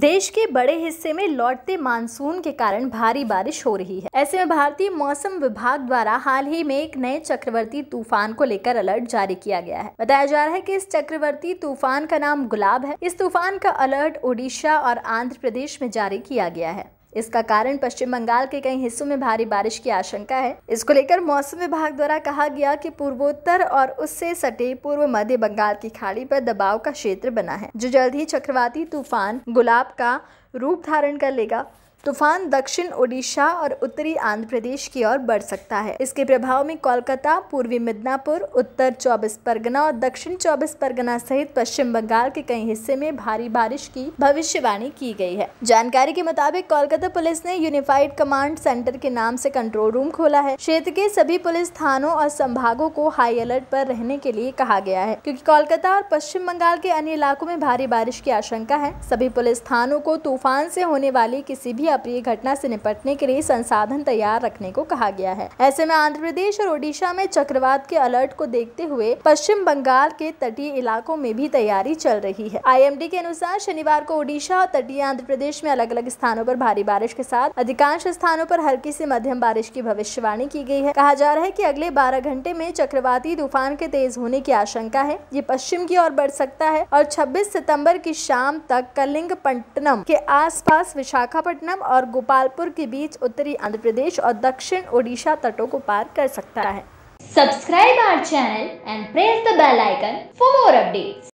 देश के बड़े हिस्से में लौटते मानसून के कारण भारी बारिश हो रही है ऐसे में भारतीय मौसम विभाग द्वारा हाल ही में एक नए चक्रवर्ती तूफान को लेकर अलर्ट जारी किया गया है बताया जा रहा है कि इस चक्रवर्ती तूफान का नाम गुलाब है इस तूफान का अलर्ट ओडिशा और आंध्र प्रदेश में जारी किया गया है इसका कारण पश्चिम बंगाल के कई हिस्सों में भारी बारिश की आशंका है इसको लेकर मौसम विभाग द्वारा कहा गया कि पूर्वोत्तर और उससे सटे पूर्व मध्य बंगाल की खाड़ी पर दबाव का क्षेत्र बना है जो जल्द ही चक्रवाती तूफान गुलाब का रूप धारण कर लेगा तूफान दक्षिण ओडिशा और उत्तरी आंध्र प्रदेश की ओर बढ़ सकता है इसके प्रभाव में कोलकाता पूर्वी मिदनापुर उत्तर चौबीस परगना और दक्षिण चौबीस परगना सहित पश्चिम बंगाल के कई हिस्से में भारी बारिश की भविष्यवाणी की गई है जानकारी के मुताबिक कोलकाता पुलिस ने यूनिफाइड कमांड सेंटर के नाम से कंट्रोल रूम खोला है क्षेत्र के सभी पुलिस थानों और संभागों को हाई अलर्ट पर रहने के लिए कहा गया है क्योंकि कोलकाता और पश्चिम बंगाल के अन्य इलाकों में भारी बारिश की आशंका है सभी पुलिस थानों को तूफान से होने वाली किसी भी अप्रिय घटना से निपटने के लिए संसाधन तैयार रखने को कहा गया है ऐसे में आंध्र प्रदेश और ओडिशा में चक्रवात के अलर्ट को देखते हुए पश्चिम बंगाल के तटीय इलाकों में भी तैयारी चल रही है आईएमडी के अनुसार शनिवार को ओडिशा और तटीय आंध्र प्रदेश में अलग अलग स्थानों पर भारी बारिश के साथ अधिकांश स्थानों पर हल्की से मध्यम बारिश की भविष्यवाणी की गई है कहा जा रहा है की अगले बारह घंटे में चक्रवाती तूफान के तेज होने की आशंका है ये पश्चिम की ओर बढ़ सकता है और 26 सितंबर की शाम तक कलिंग पट्टनम के आसपास विशाखापट्टनम कोट्टायम और गोपालपुर के बीच उत्तरी आंध्र प्रदेश और दक्षिण ओडिशा तटों को पार कर सकता है subscribe our channel and press the bell icon for more update